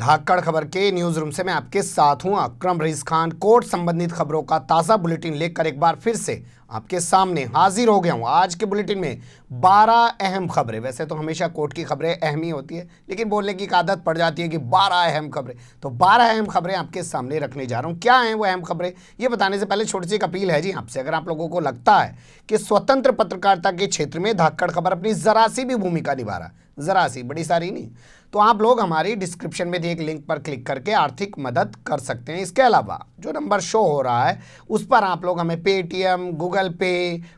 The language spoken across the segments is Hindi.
धाकड़ खबर के न्यूज रूम से मैं आपके साथ हूं अक्रम रईस खान कोर्ट संबंधित खबरों का ताज़ा बुलेटिन लेकर एक बार फिर से आपके सामने हाजिर हो गया हूं आज के बुलेटिन में 12 अहम खबरें वैसे तो हमेशा कोर्ट की खबरें अहम ही होती है लेकिन बोलने की आदत पड़ जाती है कि 12 अहम खबरें तो 12 अहम खबरें आपके सामने रखने जा रहा हूं क्या हैं वो अहम खबरें ये बताने से पहले छोटी सी एक अपील है जी आपसे अगर आप लोगों को लगता है कि स्वतंत्र पत्रकारिता के क्षेत्र में धाकड़ खबर अपनी जरा सी भी भूमिका निभा रहा है ज़रा सी बड़ी सारी नहीं तो आप लोग हमारी डिस्क्रिप्शन में दिए एक लिंक पर क्लिक करके आर्थिक मदद कर सकते हैं इसके अलावा जो नंबर शो हो रहा है उस पर आप लोग हमें पेटीएम गूगल पे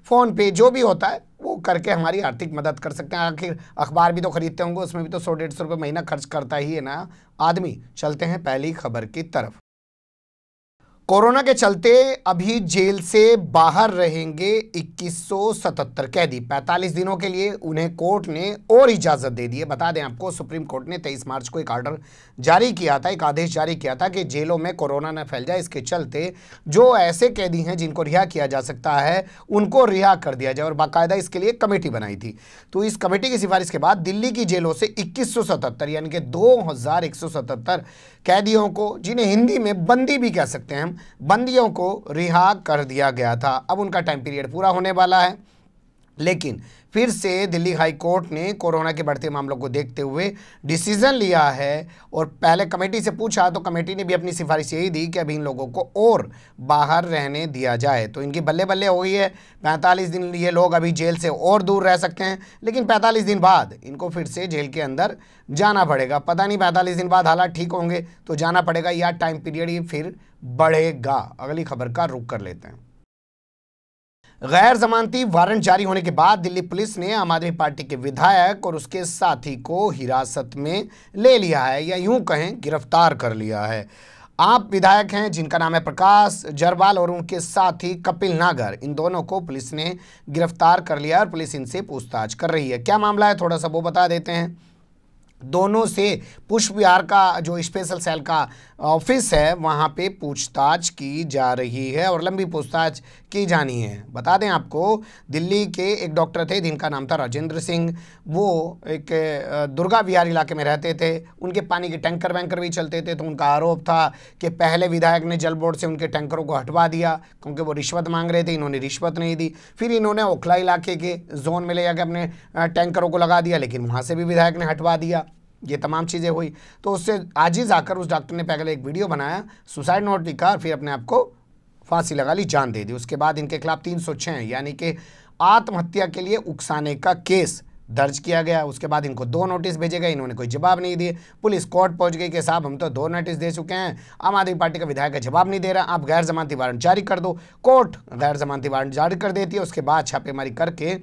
फ़ोन पे जो भी होता है वो करके हमारी आर्थिक मदद कर सकते हैं आखिर अखबार भी तो खरीदते होंगे उसमें भी तो सौ डेढ़ सौ रुपये महीना खर्च करता ही है ना आदमी चलते हैं पहली खबर की तरफ कोरोना के चलते अभी जेल से बाहर रहेंगे 2177 कैदी 45 दिनों के लिए उन्हें कोर्ट ने और इजाज़त दे दी है बता दें आपको सुप्रीम कोर्ट ने 23 मार्च को एक ऑर्डर जारी किया था एक आदेश जारी किया था कि जेलों में कोरोना न फैल जाए इसके चलते जो ऐसे कैदी हैं जिनको रिहा किया जा सकता है उनको रिहा कर दिया जाए और बाकायदा इसके लिए कमेटी बनाई थी तो इस कमेटी की सिफारिश के बाद दिल्ली की जेलों से इक्कीस यानी कि दो कैदियों को जिन्हें हिंदी में बंदी भी कह सकते हैं बंदियों को रिहा कर दिया गया था अब उनका टाइम पीरियड पूरा होने वाला है लेकिन फिर से दिल्ली हाई कोर्ट ने कोरोना के बढ़ते मामलों को देखते हुए डिसीज़न लिया है और पहले कमेटी से पूछा तो कमेटी ने भी अपनी सिफारिश यही दी कि अभी इन लोगों को और बाहर रहने दिया जाए तो इनकी बल्ले बल्ले हो गई है पैंतालीस दिन ये लोग अभी जेल से और दूर रह सकते हैं लेकिन पैंतालीस दिन बाद इनको फिर से जेल के अंदर जाना पड़ेगा पता नहीं पैंतालीस दिन बाद हालात ठीक होंगे तो जाना पड़ेगा या टाइम पीरियड ही फिर बढ़ेगा अगली खबर का रुख कर लेते हैं गैर जमानती वारंट जारी होने के बाद दिल्ली पुलिस ने आम आदमी पार्टी के विधायक और उसके साथी को हिरासत में ले लिया है या यूं कहें गिरफ्तार कर लिया है आप विधायक हैं जिनका नाम है प्रकाश जरवाल और उनके साथी कपिल नागर इन दोनों को पुलिस ने गिरफ्तार कर लिया और पुलिस इनसे पूछताछ कर रही है क्या मामला है थोड़ा सा वो बता देते हैं दोनों से पुष्प विहार का जो स्पेशल सेल का ऑफिस है वहाँ पे पूछताछ की जा रही है और लंबी पूछताछ की जानी है बता दें आपको दिल्ली के एक डॉक्टर थे जिनका नाम था राजेंद्र सिंह वो एक दुर्गा विहार इलाके में रहते थे उनके पानी के टैंकर वैंकर भी चलते थे तो उनका आरोप था कि पहले विधायक ने जल बोर्ड से उनके टैंकरों को हटवा दिया क्योंकि वो रिश्वत मांग रहे थे इन्होंने रिश्वत नहीं दी फिर इन्होंने ओखला इलाके के जोन में ले जाकर अपने टैंकरों को लगा दिया लेकिन वहाँ से भी विधायक ने हटवा दिया ये तमाम चीज़ें हुई तो उससे ही आकर उस डॉक्टर ने पहले एक वीडियो बनाया सुसाइड नोट लिखा और फिर अपने आप को फांसी लगा ली जान दे दी उसके बाद इनके खिलाफ तीन सौ छः यानी कि आत्महत्या के लिए उकसाने का केस दर्ज किया गया उसके बाद इनको दो नोटिस भेजे गए इन्होंने कोई जवाब नहीं दिए पुलिस कोर्ट पहुंच गई कि साहब हम तो दो नोटिस दे चुके हैं आम आदमी पार्टी का विधायक जवाब नहीं दे रहा आप गैर जमानती वारंट जारी कर दो कोर्ट गैर जमानती वारंट जारी कर देती है उसके बाद छापेमारी करके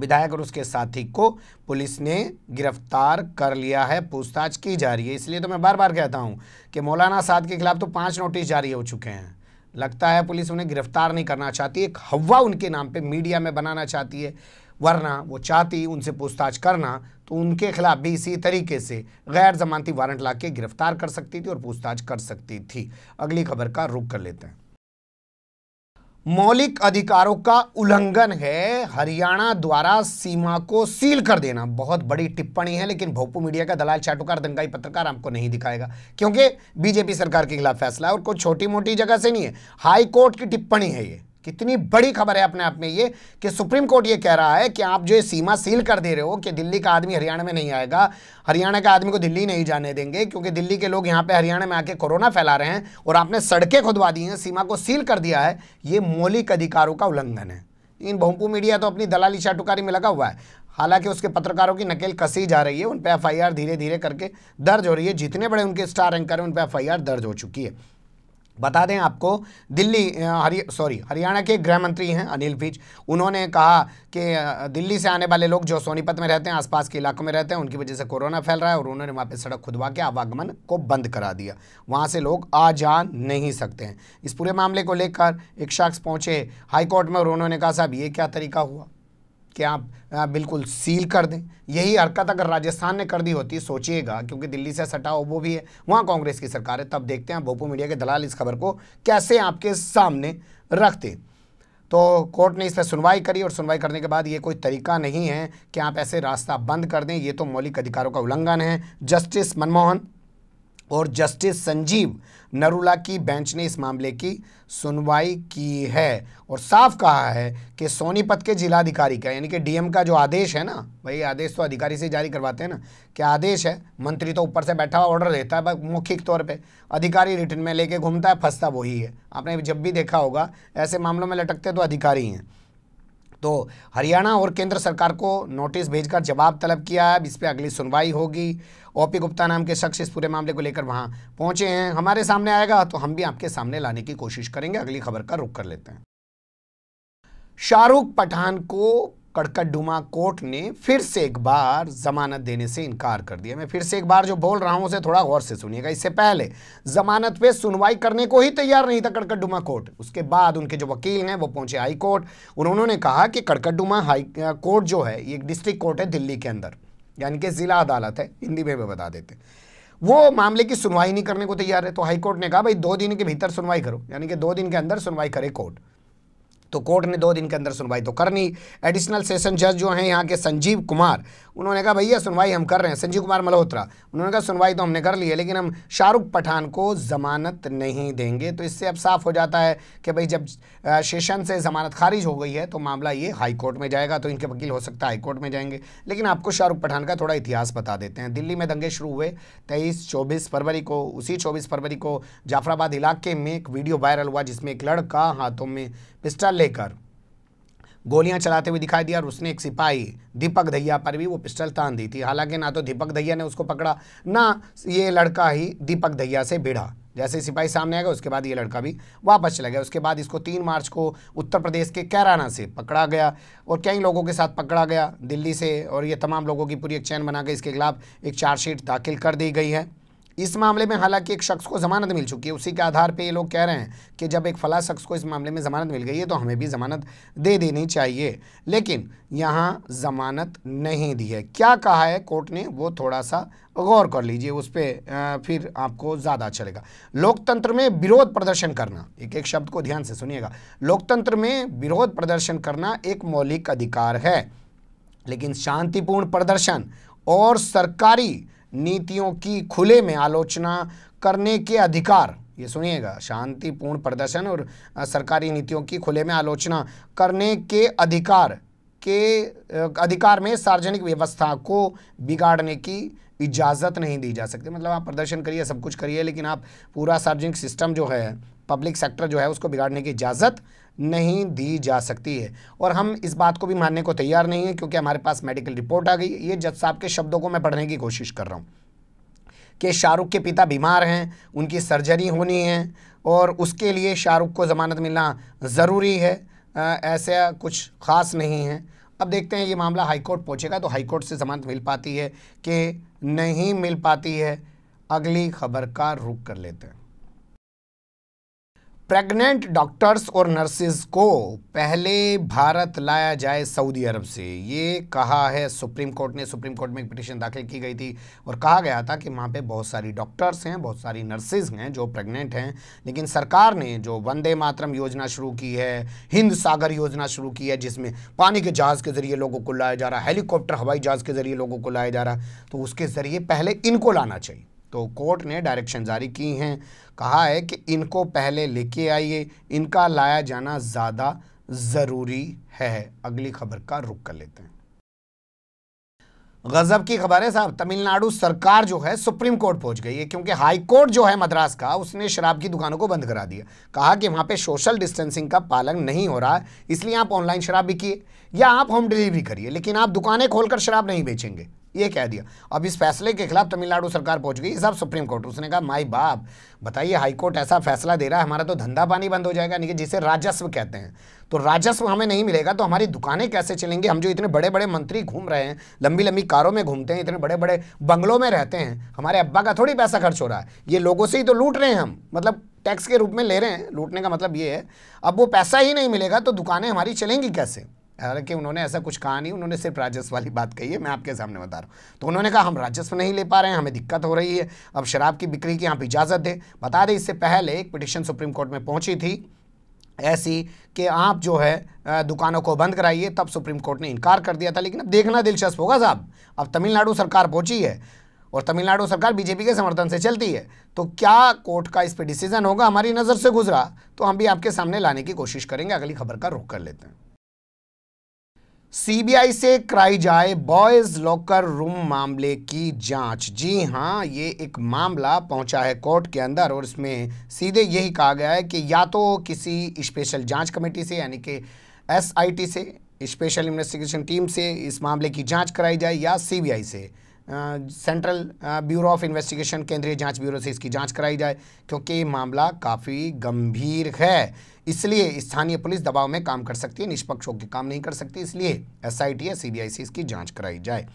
विधायक और उसके साथी को पुलिस ने गिरफ्तार कर लिया है पूछताछ की जा रही है इसलिए तो मैं बार बार कहता हूँ कि मौलाना साद के खिलाफ तो पाँच नोटिस जारी हो चुके हैं लगता है पुलिस उन्हें गिरफ्तार नहीं करना चाहती एक हवा उनके नाम पे मीडिया में बनाना चाहती है वरना वो चाहती उनसे पूछताछ करना तो उनके खिलाफ भी इसी तरीके से गैर जमानती वारंट ला गिरफ्तार कर सकती थी और पूछताछ कर सकती थी अगली खबर का रुख कर लेते हैं मौलिक अधिकारों का उल्लंघन है हरियाणा द्वारा सीमा को सील कर देना बहुत बड़ी टिप्पणी है लेकिन भोपू मीडिया का दलाल चाटुकार दंगाई पत्रकार आपको नहीं दिखाएगा क्योंकि बीजेपी सरकार के खिलाफ फैसला है और कोई छोटी मोटी जगह से नहीं है हाई कोर्ट की टिप्पणी है ये कितनी बड़ी खबर है अपने आप में ये कि सुप्रीम कोर्ट ये कह रहा है कि आप जो ये सीमा सील कर दे रहे हो कि दिल्ली का आदमी हरियाणा में नहीं आएगा हरियाणा के आदमी को दिल्ली नहीं जाने देंगे क्योंकि दिल्ली के लोग यहाँ पे हरियाणा में आके कोरोना फैला रहे हैं और आपने सड़कें खुदवा दी हैं सीमा को सील कर दिया है ये मौलिक अधिकारों का उल्लंघन है इन भोमपू मीडिया तो अपनी दलाली शाटुकारी में लगा हुआ है हालांकि उसके पत्रकारों की नकेल कसी जा रही है उन पर एफ धीरे धीरे करके दर्ज हो रही है जितने बड़े उनके स्टार एंकर हैं उन पर एफ दर्ज हो चुकी है बता दें आपको दिल्ली हरि सॉरी हरियाणा के गृह मंत्री हैं अनिल विज उन्होंने कहा कि दिल्ली से आने वाले लोग जो सोनीपत में रहते हैं आसपास के इलाकों में रहते हैं उनकी वजह से कोरोना फैल रहा है और उन्होंने वहाँ पर सड़क खुदवा के आवागमन को बंद करा दिया वहाँ से लोग आ जा नहीं सकते हैं इस पूरे मामले को लेकर एक शख्स पहुँचे हाईकोर्ट में और उन्होंने कहा साहब ये क्या तरीका हुआ कि आप बिल्कुल सील कर दें यही हरकत अगर राजस्थान ने कर दी होती सोचिएगा क्योंकि दिल्ली से सटा वो भी है वहाँ कांग्रेस की सरकार है तब देखते हैं भोपू मीडिया के दलाल इस खबर को कैसे आपके सामने रखते तो कोर्ट ने इस पर सुनवाई करी और सुनवाई करने के बाद ये कोई तरीका नहीं है कि आप ऐसे रास्ता बंद कर दें ये तो मौलिक अधिकारों का उल्लंघन है जस्टिस मनमोहन और जस्टिस संजीव नरूला की बेंच ने इस मामले की सुनवाई की है और साफ कहा है कि सोनीपत के जिलाधिकारी का यानी कि डीएम का जो आदेश है ना भाई आदेश तो अधिकारी से जारी करवाते हैं ना कि आदेश है मंत्री तो ऊपर से बैठा हुआ ऑर्डर देता है मौखिक तौर पे अधिकारी रिटर्न में लेके घूमता है फंसता वही है आपने जब भी देखा होगा ऐसे मामलों में लटकते तो अधिकारी हैं तो हरियाणा और केंद्र सरकार को नोटिस भेजकर जवाब तलब किया है इस पर अगली सुनवाई होगी ओपी गुप्ता नाम के शख्स इस पूरे मामले को लेकर वहाँ पहुँचे हैं हमारे सामने आएगा तो हम भी आपके सामने लाने की कोशिश करेंगे अगली खबर का रुख कर लेते हैं शाहरुख पठान को कड़कडुमा कोर्ट ने फिर से एक बार जमानत देने से इनकार कर दिया मैं फिर से एक बार जो बोल रहा हूं उसे थोड़ा गौर से सुनिएगा इससे पहले जमानत पे सुनवाई करने को ही तैयार नहीं था कड़कडुमा कोर्ट उसके बाद उनके जो वकील हैं वो पहुंचे हाई कोर्ट उन्होंने कहा कि कड़कडुमा हाई कोर्ट जो है एक डिस्ट्रिक्ट कोर्ट है दिल्ली के अंदर यानी कि ज़िला अदालत है हिंदी में भी बता देते वो मामले की सुनवाई नहीं करने को तैयार है तो हाईकोर्ट ने कहा भाई दो दिन के भीतर सुनवाई करो यानी कि दो दिन के अंदर सुनवाई करे कोर्ट तो कोर्ट ने दो दिन के अंदर सुनवाई तो करनी एडिशनल सेशन जज जो हैं यहाँ के संजीव कुमार उन्होंने कहा भैया सुनवाई हम कर रहे हैं संजीव कुमार मल्होत्रा उन्होंने कहा सुनवाई तो हमने कर ली है लेकिन हम शाहरुख पठान को ज़मानत नहीं देंगे तो इससे अब साफ हो जाता है कि भाई जब सेशन से ज़मानत खारिज हो गई है तो मामला ये हाई कोर्ट में जाएगा तो इनके वकील हो सकता है हाई कोर्ट में जाएंगे लेकिन आपको शाहरुख पठान का थोड़ा इतिहास बता देते हैं दिल्ली में दंगे शुरू हुए तेईस चौबीस फरवरी को उसी चौबीस फरवरी को जाफराबाद इलाके में एक वीडियो वायरल हुआ जिसमें एक लड़का हाथों में पिस्टल लेकर गोलियां चलाते हुए दिखाई दिया और उसने एक सिपाही दीपक दहिया पर भी वो पिस्टल तान दी थी हालांकि ना तो दीपक दहिया ने उसको पकड़ा ना ये लड़का ही दीपक दहिया से भिड़ा जैसे सिपाही सामने आ गया उसके बाद ये लड़का भी वापस चला गया उसके बाद इसको तीन मार्च को उत्तर प्रदेश के कैराना से पकड़ा गया और कई लोगों के साथ पकड़ा गया दिल्ली से और ये तमाम लोगों की पूरी एक चैन बना के इसके खिलाफ एक चार्जशीट दाखिल कर दी गई है इस मामले में हालांकि एक शख्स को जमानत मिल चुकी है उसी के आधार पे ये लोग कह रहे हैं कि जब एक फला शख्स को इस मामले में ज़मानत मिल गई है तो हमें भी ज़मानत दे देनी चाहिए लेकिन यहाँ ज़मानत नहीं दी है क्या कहा है कोर्ट ने वो थोड़ा सा गौर कर लीजिए उस पर फिर आपको ज़्यादा चलेगा अच्छा लोकतंत्र में विरोध प्रदर्शन करना एक एक शब्द को ध्यान से सुनिएगा लोकतंत्र में विरोध प्रदर्शन करना एक मौलिक अधिकार है लेकिन शांतिपूर्ण प्रदर्शन और सरकारी नीतियों की खुले में आलोचना करने के अधिकार ये सुनिएगा शांतिपूर्ण प्रदर्शन और सरकारी नीतियों की खुले में आलोचना करने के अधिकार के अधिकार में सार्वजनिक व्यवस्था को बिगाड़ने की इजाज़त नहीं दी जा सकती मतलब आप प्रदर्शन करिए सब कुछ करिए लेकिन आप पूरा सार्वजनिक सिस्टम जो है पब्लिक सेक्टर जो है उसको बिगाड़ने की इजाज़त नहीं दी जा सकती है और हम इस बात को भी मानने को तैयार नहीं है क्योंकि हमारे पास मेडिकल रिपोर्ट आ गई ये जज साहब के शब्दों को मैं पढ़ने की कोशिश कर रहा हूँ कि शाहरुख के पिता बीमार हैं उनकी सर्जरी होनी है और उसके लिए शाहरुख को ज़मानत मिलना ज़रूरी है ऐसा कुछ ख़ास नहीं है अब देखते हैं ये मामला हाईकोर्ट पहुँचेगा तो हाईकोर्ट से ज़मानत मिल पाती है कि नहीं मिल पाती है अगली खबर का रुख कर लेते हैं प्रेग्नेंट डॉक्टर्स और नर्सेज को पहले भारत लाया जाए सऊदी अरब से ये कहा है सुप्रीम कोर्ट ने सुप्रीम कोर्ट में एक पिटिशन दाखिल की गई थी और कहा गया था कि वहाँ पे बहुत सारी डॉक्टर्स हैं बहुत सारी नर्सेज हैं जो प्रेग्नेंट हैं लेकिन सरकार ने जो वंदे मातरम योजना शुरू की है हिंद सागर योजना शुरू की है जिसमें पानी के जहाज़ के ज़रिए लोगों को लाया जा रहा है हेलीकॉप्टर हवाई जहाज़ के ज़रिए लोगों को लाया जा रहा है तो उसके ज़रिए पहले इनको लाना चाहिए तो कोर्ट ने डायरेक्शन जारी की हैं कहा है कि इनको पहले लेके आइए इनका लाया जाना ज़्यादा ज़रूरी है अगली खबर का रुख कर लेते हैं गजब की खबर है साहब तमिलनाडु सरकार जो है सुप्रीम कोर्ट पहुंच गई है क्योंकि हाई कोर्ट जो है मद्रास का उसने शराब की दुकानों को बंद करा दिया कहा कि वहां पे सोशल डिस्टेंसिंग का पालन नहीं हो रहा इसलिए आप ऑनलाइन शराब भी किए या आप होम डिलीवरी करिए लेकिन आप दुकानें खोलकर शराब नहीं बेचेंगे ये कह दिया अब इस फैसले के खिलाफ तमिलनाडु सरकार पहुंच गई साहब सुप्रीम कोर्ट उसने कहा माई बाप बताइए हाईकोर्ट ऐसा फैसला दे रहा है हमारा तो धंधा पानी बंद हो जाएगा नहीं जिसे राजस्व कहते हैं तो राजस्व हमें नहीं मिलेगा तो हमारी दुकानें कैसे चलेंगी हम जो इतने बड़े बड़े मंत्री घूम रहे हैं लंबी लंबी कारों में घूमते हैं इतने बड़े बड़े बंगलों में रहते हैं हमारे अब्बा का थोड़ी पैसा खर्च हो रहा है ये लोगों से ही तो लूट रहे हैं हम मतलब टैक्स के रूप में ले रहे हैं लूटने का मतलब ये है अब वो पैसा ही नहीं मिलेगा तो दुकानें हमारी चलेंगी कैसे हालांकि उन्होंने ऐसा कुछ कहा नहीं उन्होंने सिर्फ राजस्व वाली बात कही है मैं आपके सामने बता रहा हूँ तो उन्होंने कहा हम राजस्व नहीं ले पा रहे हैं हमें दिक्कत हो रही है अब शराब की बिक्री की आप इजाज़त दें बता दें इससे पहले एक पिटिशन सुप्रीम कोर्ट में पहुँची थी ऐसी कि आप जो है दुकानों को बंद कराइए तब सुप्रीम कोर्ट ने इनकार कर दिया था लेकिन अब देखना दिलचस्प होगा साहब अब तमिलनाडु सरकार पहुंची है और तमिलनाडु सरकार बीजेपी के समर्थन से चलती है तो क्या कोर्ट का इस पर डिसीजन होगा हमारी नज़र से गुजरा तो हम भी आपके सामने लाने की कोशिश करेंगे अगली खबर का रुख कर लेते हैं सीबीआई से कराई जाए बॉयज लॉकर रूम मामले की जांच जी हाँ ये एक मामला पहुंचा है कोर्ट के अंदर और इसमें सीधे यही कहा गया है कि या तो किसी स्पेशल जांच कमेटी से यानी कि एसआईटी से स्पेशल इन्वेस्टिगेशन टीम से इस मामले की जांच कराई जाए या सीबीआई से सेंट्रल ब्यूरो ऑफ इन्वेस्टिगेशन केंद्रीय जांच ब्यूरो से इसकी जांच कराई जाए क्योंकि मामला काफ़ी गंभीर है इसलिए स्थानीय पुलिस दबाव में काम कर सकती है निष्पक्ष होकर काम नहीं कर सकती इसलिए एस आई टी या सी बी आई से इसकी जांच कराई जाए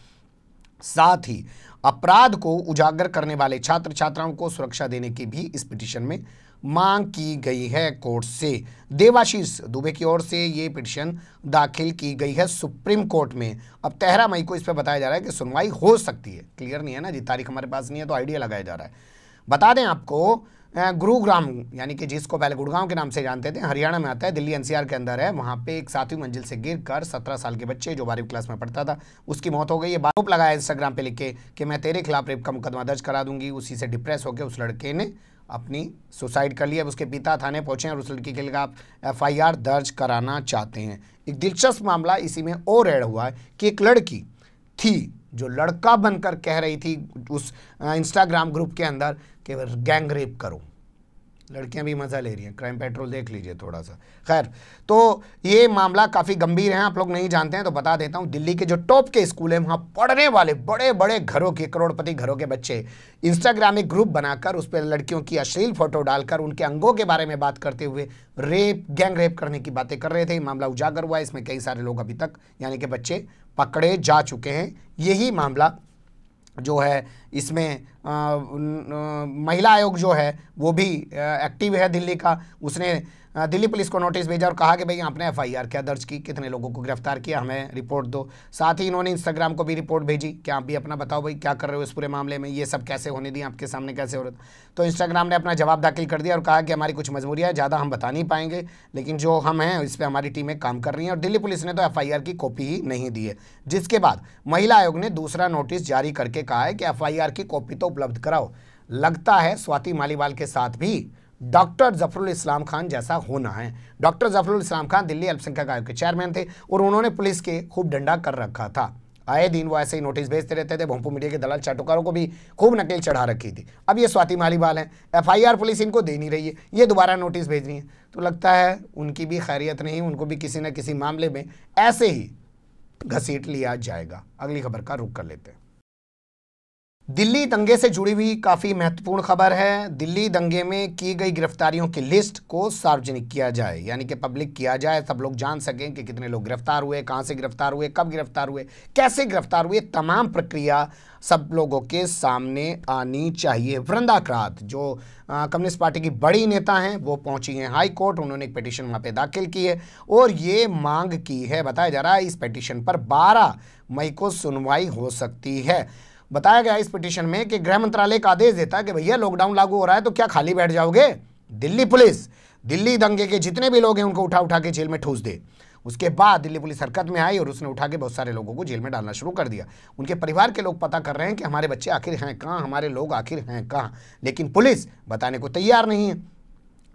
साथ ही अपराध को उजागर करने वाले छात्र छात्राओं को सुरक्षा देने की भी इस पिटिशन में मांग की गई है कोर्ट से देवाशीष दुबे की ओर से ये पिटिशन दाखिल की गई है सुप्रीम कोर्ट में अब तेरह मई को इस पर बताया जा रहा है कि सुनवाई हो सकती है क्लियर नहीं है ना जी तारीख हमारे पास नहीं है तो आइडिया लगाया जा रहा है बता दें आपको गुरुग्राम यानी कि जिसको पहले गुड़गांव के नाम से जानते थे हरियाणा में आता है दिल्ली एनसीआर के अंदर है वहाँ पे एक सातवीं मंजिल से गिर कर सत्रह साल के बच्चे जो बारहवीं क्लास में पढ़ता था उसकी मौत हो गई है आरोप लगाया इंस्टाग्राम पे लिख के कि मैं तेरे खिलाफ रेप का मुकदमा दर्ज करा दूंगी उसी से डिप्रेस होकर उस लड़के ने अपनी सुसाइड कर लिया अब उसके पिता थाने पहुंचे और उस लड़की के लिए आप आर दर्ज कराना चाहते हैं एक दिलचस्प मामला इसी में और एड हुआ है कि एक लड़की थी जो लड़का बनकर कह रही थी उस इंस्टाग्राम ग्रुप के अंदर कि गैंग रेप करो लड़कियां भी मज़ा ले रही हैं क्राइम पेट्रोल देख लीजिए थोड़ा सा खैर तो ये मामला काफ़ी गंभीर है आप लोग नहीं जानते हैं तो बता देता हूँ दिल्ली के जो टॉप के स्कूल हैं वहाँ पढ़ने वाले बड़े बड़े घरों के करोड़पति घरों के बच्चे इंस्टाग्राम एक ग्रुप बनाकर उस पर लड़कियों की अश्लील फोटो डालकर उनके अंगों के बारे में बात करते हुए रेप गैंग रेप करने की बातें कर रहे थे ये मामला उजागर हुआ है इसमें कई सारे लोग अभी तक यानी कि बच्चे पकड़े जा चुके हैं यही मामला जो है इसमें महिला आयोग जो है वो भी एक्टिव है दिल्ली का उसने दिल्ली पुलिस को नोटिस भेजा और कहा कि भाई आपने एफआईआर क्या दर्ज की कितने लोगों को गिरफ्तार किया हमें रिपोर्ट दो साथ ही इन्होंने इंस्टाग्राम को भी रिपोर्ट भेजी कि आप भी अपना बताओ भाई क्या कर रहे हो इस पूरे मामले में ये सब कैसे होने दिए आपके सामने कैसे हो रहा तो इंस्टाग्राम ने अपना जवाब दाखिल कर दिया और कहा कि हमारी कुछ मजबूरियाँ ज़्यादा हम बता नहीं पाएंगे लेकिन जो हम हैं इस पर हमारी टीमें काम कर रही हैं और दिल्ली पुलिस ने तो एफ की कॉपी ही नहीं दी है जिसके बाद महिला आयोग ने दूसरा नोटिस जारी करके कहा है कि एफ की कॉपी तो उपलब्ध कराओ लगता है स्वाति मालीवाल के साथ भी डॉक्टर जफरुल इस्लाम खान जैसा होना है डॉक्टर जफरुल इस्लाम खान दिल्ली अल्पसंख्यक आयोग के चेयरमैन थे और उन्होंने पुलिस के खूब डंडा कर रखा था आए दिन वो ऐसे ही नोटिस भेजते रहते थे भोंपू मीडिया के दलाल चाटुकारों को भी खूब नकेल चढ़ा रखी थी अब ये स्वाति मालीवाल हैं एफआईआर पुलिस इनको दे नहीं रही है ये दोबारा नोटिस भेज रही है तो लगता है उनकी भी खैरियत नहीं उनको भी किसी न किसी मामले में ऐसे ही घसीट लिया जाएगा अगली खबर का रुख कर लेते हैं दिल्ली दंगे से जुड़ी हुई काफ़ी महत्वपूर्ण खबर है दिल्ली दंगे में की गई गिरफ्तारियों की लिस्ट को सार्वजनिक किया जाए यानी कि पब्लिक किया जाए सब लोग जान सकें कि कितने लोग गिरफ्तार हुए कहाँ से गिरफ्तार हुए कब गिरफ्तार हुए कैसे गिरफ्तार हुए तमाम प्रक्रिया सब लोगों के सामने आनी चाहिए वृंदाक्रात जो कम्युनिस्ट पार्टी की बड़ी नेता हैं वो पहुंची हैं हाई कोर्ट उन्होंने एक पटिशन वहाँ पे दाखिल की है और ये मांग की है बताया जा रहा है इस पटिशन पर 12 मई को सुनवाई हो सकती है बताया गया इस पिटिशन में कि गृह मंत्रालय का आदेश देता है कि भैया लॉकडाउन लागू हो रहा है तो क्या खाली बैठ जाओगे दिल्ली पुलिस दिल्ली दंगे के जितने भी लोग हैं उनको उठा उठा के जेल में ठूस दे उसके बाद दिल्ली पुलिस हरकत में आई और उसने उठा के बहुत सारे लोगों को जेल में डालना शुरू कर दिया उनके परिवार के लोग पता कर रहे हैं कि हमारे बच्चे आखिर हैं कहाँ हमारे लोग आखिर हैं कहाँ लेकिन पुलिस बताने को तैयार नहीं है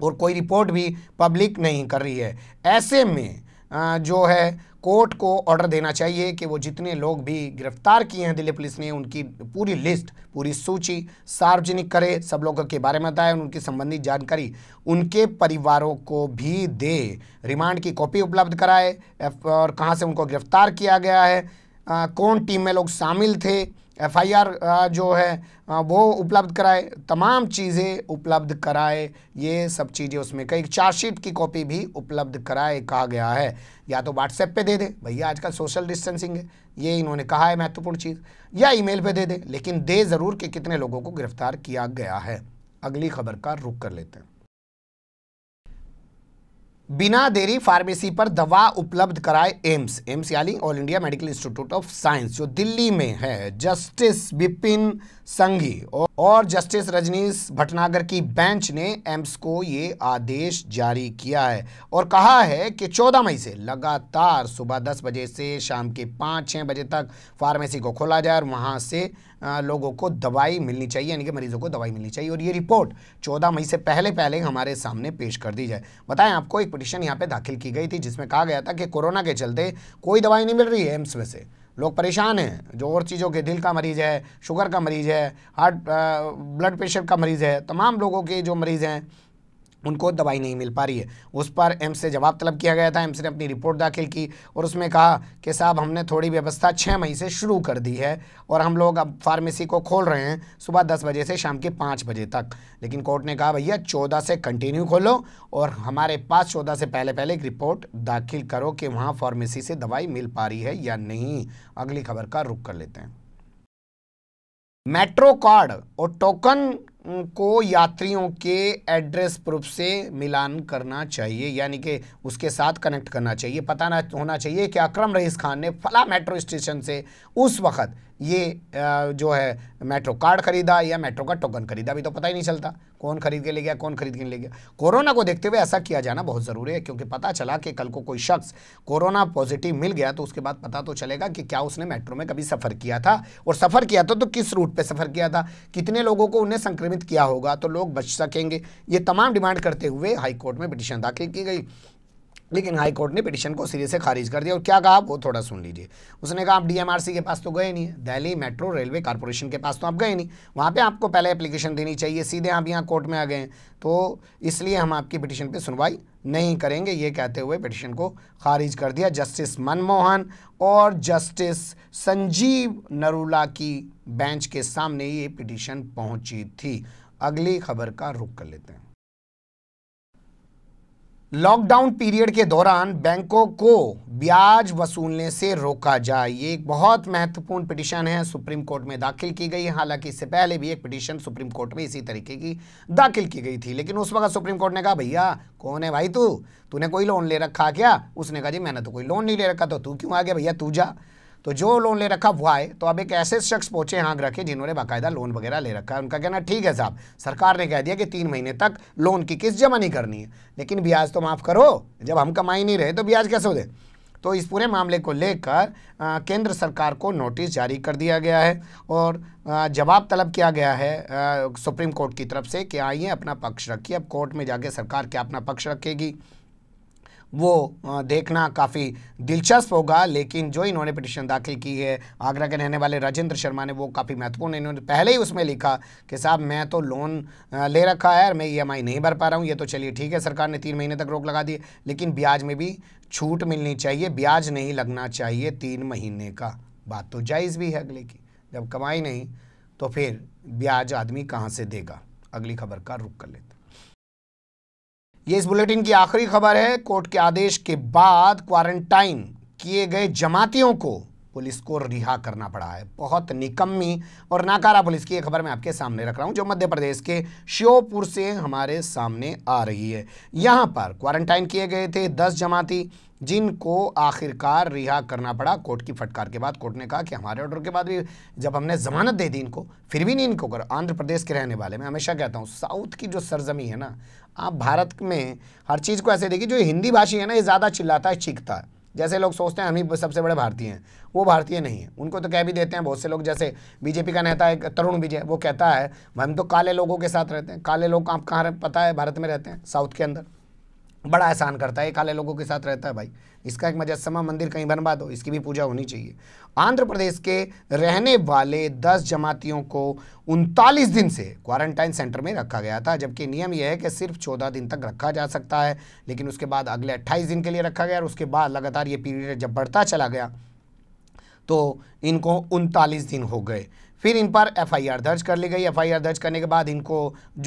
और कोई रिपोर्ट भी पब्लिक नहीं कर रही है ऐसे में जो है कोर्ट को ऑर्डर देना चाहिए कि वो जितने लोग भी गिरफ्तार किए हैं दिल्ली पुलिस ने उनकी पूरी लिस्ट पूरी सूची सार्वजनिक करे सब लोगों के बारे में बताए उनकी संबंधित जानकारी उनके परिवारों को भी दे रिमांड की कॉपी उपलब्ध कराए और कहाँ से उनको गिरफ्तार किया गया है आ, कौन टीम में लोग शामिल थे एफआईआर जो है वो उपलब्ध कराए तमाम चीज़ें उपलब्ध कराए ये सब चीज़ें उसमें कई चार्जशीट की कॉपी भी उपलब्ध कराए कहा गया है या तो व्हाट्सएप पे दे दे भैया आजकल सोशल डिस्टेंसिंग है ये इन्होंने कहा है महत्वपूर्ण चीज़ या ईमेल पे दे दे लेकिन दे ज़रूर कि कितने लोगों को गिरफ्तार किया गया है अगली खबर का रुख कर लेते हैं बिना देरी फार्मेसी पर दवा उपलब्ध कराए एम्स एम्स यानी All India Medical Institute of Science जो दिल्ली में है जस्टिस बिपिन संघी और जस्टिस रजनीश भटनागर की बेंच ने एम्स को ये आदेश जारी किया है और कहा है कि 14 मई से लगातार सुबह 10 बजे से शाम के 5-6 बजे तक फार्मेसी को खोला जाए और वहाँ से लोगों को दवाई मिलनी चाहिए यानी कि मरीजों को दवाई मिलनी चाहिए और ये रिपोर्ट चौदह मई से पहले पहले हमारे सामने पेश कर दी जाए बताएं आपको एक पिटिशन यहाँ पर दाखिल की गई थी जिसमें कहा गया था कि कोरोना के चलते कोई दवाई नहीं मिल रही है एम्स में से लोग परेशान हैं जो और चीज़ों के दिल का मरीज़ है शुगर का मरीज़ है हार्ट ब्लड प्रेशर का मरीज़ है तमाम लोगों के जो मरीज़ हैं उनको दवाई नहीं मिल पा रही है उस पर एम्स से जवाब तलब किया गया था एम्स ने अपनी रिपोर्ट दाखिल की और उसमें कहा कि साहब हमने थोड़ी व्यवस्था छः मई से शुरू कर दी है और हम लोग अब फार्मेसी को खोल रहे हैं सुबह दस बजे से शाम के पाँच बजे तक लेकिन कोर्ट ने कहा भैया चौदह से कंटिन्यू खोलो और हमारे पास चौदह से पहले पहले एक रिपोर्ट दाखिल करो कि वहाँ फार्मेसी से दवाई मिल पा रही है या नहीं अगली खबर का रुख कर लेते हैं मेट्रो कार्ड और टोकन को यात्रियों के एड्रेस प्रूफ से मिलान करना चाहिए यानी कि उसके साथ कनेक्ट करना चाहिए पता ना होना चाहिए कि अक्रम रईस खान ने फला मेट्रो स्टेशन से उस वक्त ये जो है मेट्रो कार्ड खरीदा या मेट्रो का टोकन खरीदा अभी तो पता ही नहीं चलता कौन खरीद के ले गया कौन खरीद के ले गया कोरोना को देखते हुए ऐसा किया जाना बहुत ज़रूरी है क्योंकि पता चला कि कल को कोई शख्स कोरोना पॉजिटिव मिल गया तो उसके बाद पता तो चलेगा कि क्या उसने मेट्रो में कभी सफ़र किया था और सफ़र किया था तो किस रूट पर सफ़र किया था कितने लोगों को उन्हें संक्रमित किया होगा तो लोग बच सकेंगे ये तमाम डिमांड करते हुए हाईकोर्ट में पिटिशन दाखिल की गई लेकिन हाई कोर्ट ने पिटिशन को सिरे से खारिज कर दिया और क्या कहा वो थोड़ा सुन लीजिए उसने कहा आप डीएमआरसी के पास तो गए नहीं दिल्ली मेट्रो रेलवे कॉरपोरेशन के पास तो आप गए नहीं वहाँ पर आपको पहले एप्लीकेशन देनी चाहिए सीधे आप यहाँ कोर्ट में आ गए तो इसलिए हम आपकी पिटिशन पर सुनवाई नहीं करेंगे ये कहते हुए पिटिशन को खारिज कर दिया जस्टिस मनमोहन और जस्टिस संजीव नरूला की बेंच के सामने ये पिटिशन पहुँची थी अगली खबर का रुख कर लेते हैं लॉकडाउन पीरियड के दौरान बैंकों को ब्याज वसूलने से रोका जाए ये एक बहुत महत्वपूर्ण पिटीशन है सुप्रीम कोर्ट में दाखिल की गई हालांकि इससे पहले भी एक पिटीशन सुप्रीम कोर्ट में इसी तरीके की दाखिल की गई थी लेकिन उस वक्त सुप्रीम कोर्ट ने कहा भैया कौन है भाई तू तूने कोई लोन ले रखा क्या उसने कहा जी मैंने तो कोई लोन नहीं ले रखा तो तू क्यों आ गया भैया तू जा तो जो लोन ले रखा वो आए तो अब एक ऐसे शख्स पहुंचे हाँग रखे जिन्होंने बाकायदा लोन वगैरह ले रखा है उनका कहना ठीक है साहब सरकार ने कह दिया कि तीन महीने तक लोन की किस्त जमा नहीं करनी है लेकिन ब्याज तो माफ़ करो जब हम कमाई नहीं रहे तो ब्याज कैसे हो दे तो इस पूरे मामले को लेकर केंद्र सरकार को नोटिस जारी कर दिया गया है और जवाब तलब किया गया है आ, सुप्रीम कोर्ट की तरफ से कि आइए अपना पक्ष रखिए अब कोर्ट में जाके सरकार क्या अपना पक्ष रखेगी वो देखना काफ़ी दिलचस्प होगा लेकिन जो इन्होंने पिटिशन दाखिल की है आगरा के रहने वाले राजेंद्र शर्मा ने वो काफ़ी महत्वपूर्ण इन्होंने पहले ही उसमें लिखा कि साहब मैं तो लोन ले रखा है और मैं ई नहीं भर पा रहा हूँ ये तो चलिए ठीक है सरकार ने तीन महीने तक रोक लगा दी लेकिन ब्याज में भी छूट मिलनी चाहिए ब्याज नहीं लगना चाहिए तीन महीने का बात तो जायज़ भी है अगले की जब कमाई नहीं तो फिर ब्याज आदमी कहाँ से देगा अगली खबर का रुख कर लेते ये इस बुलेटिन की आखिरी खबर है कोर्ट के आदेश के बाद क्वारंटाइन किए गए जमातियों को पुलिस को रिहा करना पड़ा है बहुत निकम्मी और नाकारा पुलिस की खबर मैं आपके सामने रख रहा हूं जो मध्य प्रदेश के श्योपुर से हमारे सामने आ रही है यहां पर क्वारंटाइन किए गए थे दस जमाती जिनको आखिरकार रिहा करना पड़ा कोर्ट की फटकार के बाद कोर्ट ने कहा कि हमारे ऑर्डर के बाद भी जब हमने जमानत दे दी इनको फिर भी नहीं इनको कर आंध्र प्रदेश के रहने वाले मैं हमेशा कहता हूँ साउथ की जो सरजमी है ना आप भारत में हर चीज़ को ऐसे देखिए जो हिंदी भाषी है ना ये ज़्यादा चिल्लाता है चीखता है जैसे लोग सोचते हैं हम ही सबसे बड़े भारतीय हैं वो भारतीय नहीं है उनको तो कह भी देते हैं बहुत से लोग जैसे बीजेपी का नेता है तरुण विजय वो कहता है हम तो काले लोगों के साथ रहते हैं काले लोग आप कहाँ पता है भारत में रहते हैं साउथ के अंदर बड़ा एहसान करता है काले लोगों के साथ रहता है भाई इसका एक मजस्मा मंदिर कहीं बनवा दो इसकी भी पूजा होनी चाहिए आंध्र प्रदेश के रहने वाले 10 जमातियों को उनतालीस दिन से क्वारंटाइन सेंटर में रखा गया था जबकि नियम यह है कि सिर्फ 14 दिन तक रखा जा सकता है लेकिन उसके बाद अगले 28 दिन के लिए रखा गया और उसके बाद लगातार ये पीरियड जब बढ़ता चला गया तो इनको उनतालीस दिन हो गए फिर इन पर एफआईआर दर्ज कर ली गई एफआईआर दर्ज करने के बाद इनको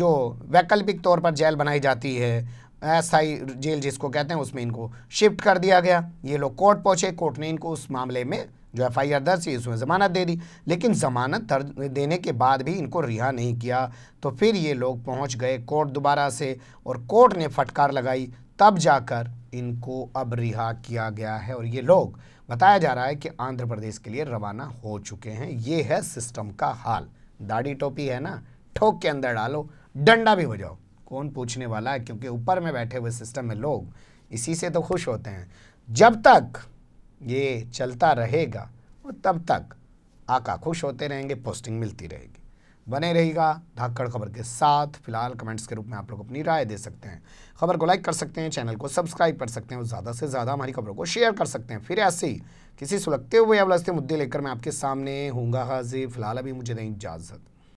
जो वैकल्पिक तौर पर जेल बनाई जाती है एसआई जेल जिसको कहते हैं उसमें इनको शिफ्ट कर दिया गया ये लोग कोर्ट पहुंचे कोर्ट ने इनको उस मामले में जो एफ आई आर दर्ज थी उसमें ज़मानत दे दी लेकिन ज़मानत दर्ज देने के बाद भी इनको रिहा नहीं किया तो फिर ये लोग पहुंच गए कोर्ट दोबारा से और कोर्ट ने फटकार लगाई तब जाकर इनको अब रिहा किया गया है और ये लोग बताया जा रहा है कि आंध्र प्रदेश के लिए रवाना हो चुके हैं ये है सिस्टम का हाल दाढ़ी टोपी है ना ठोक के अंदर डालो डंडा भी बजाओ कौन पूछने वाला है क्योंकि ऊपर में बैठे हुए सिस्टम में लोग इसी से तो खुश होते हैं जब तक ये चलता रहेगा और तब तक आका खुश होते रहेंगे पोस्टिंग मिलती रहेगी बने रहेगा धाकड़ खबर के साथ फिलहाल कमेंट्स के रूप में आप लोग अपनी राय दे सकते हैं खबर को लाइक कर सकते हैं चैनल को सब्सक्राइब कर सकते हैं और ज़्यादा से ज़्यादा हमारी खबरों को शेयर कर सकते हैं फिर ऐसे ही किसी सुलगते हुए या मुद्दे लेकर मैं आपके सामने हूँगा हाजिर फिलहाल अभी मुझे नहीं इजाज़त